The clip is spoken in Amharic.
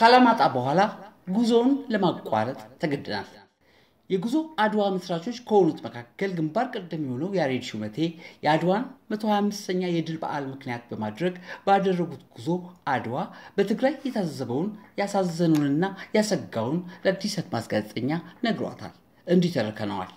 ካላማጣ በኋላ ጉዞውን ለማቋረጥ ተገድናል። የጉዞ አድዋ መስራቾች ከሆኑት መካከል ግንባር ቀደም የሆነው ያሬድ ሹመቴ የአድዋን 125ኛ የድል በዓል ምክንያት በማድረግ ባደረጉት ጉዞ አድዋ በትግራይ የታዘበውን ያሳዘኑንና ያሰጋውን ለአዲስ አድማስ ጋዜጠኛ ነግሯታል። እንዲህ ተርከነዋል።